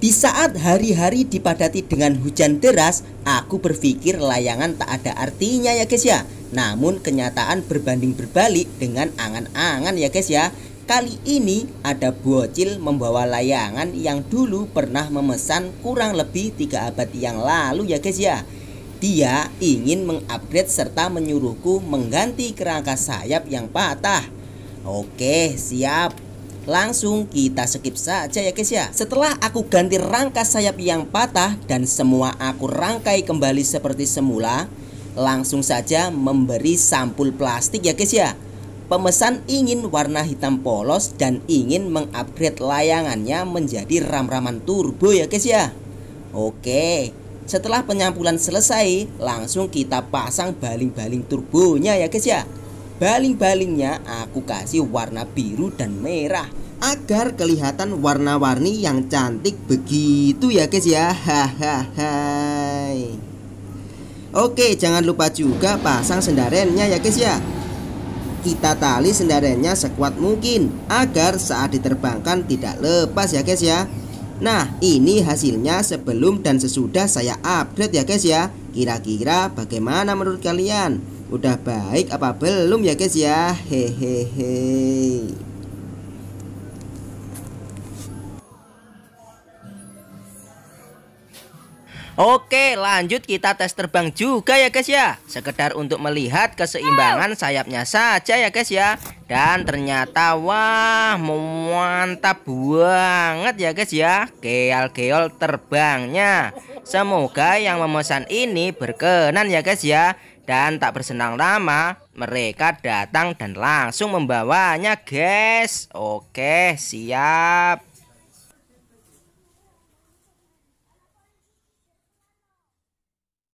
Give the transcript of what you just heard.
Di saat hari-hari dipadati dengan hujan deras, aku berpikir layangan tak ada artinya ya guys ya. Namun kenyataan berbanding berbalik dengan angan-angan ya guys ya. Kali ini ada bocil membawa layangan yang dulu pernah memesan kurang lebih tiga abad yang lalu ya guys ya. Dia ingin mengupgrade serta menyuruhku mengganti kerangka sayap yang patah. Oke, siap. Langsung kita skip saja ya guys ya Setelah aku ganti rangka sayap yang patah Dan semua aku rangkai kembali seperti semula Langsung saja memberi sampul plastik ya guys ya Pemesan ingin warna hitam polos dan ingin mengupgrade layangannya menjadi ram-raman turbo ya guys ya Oke setelah penyampulan selesai langsung kita pasang baling-baling turbonya ya guys ya Baling-balingnya aku kasih warna biru dan merah agar kelihatan warna-warni yang cantik begitu ya guys ya. Hahaha. Oke, jangan lupa juga pasang sendarennya ya guys ya. Kita tali sendarennya sekuat mungkin agar saat diterbangkan tidak lepas ya guys ya. Nah, ini hasilnya sebelum dan sesudah saya update ya guys ya. Kira-kira bagaimana menurut kalian? Udah baik apa belum ya guys ya Hehehe Oke lanjut kita tes terbang juga ya guys ya Sekedar untuk melihat keseimbangan sayapnya saja ya guys ya Dan ternyata wah mantap banget ya guys ya Keol-keol terbangnya Semoga yang memesan ini berkenan ya guys ya dan tak bersenang lama, mereka datang dan langsung membawanya, guys. Oke, siap.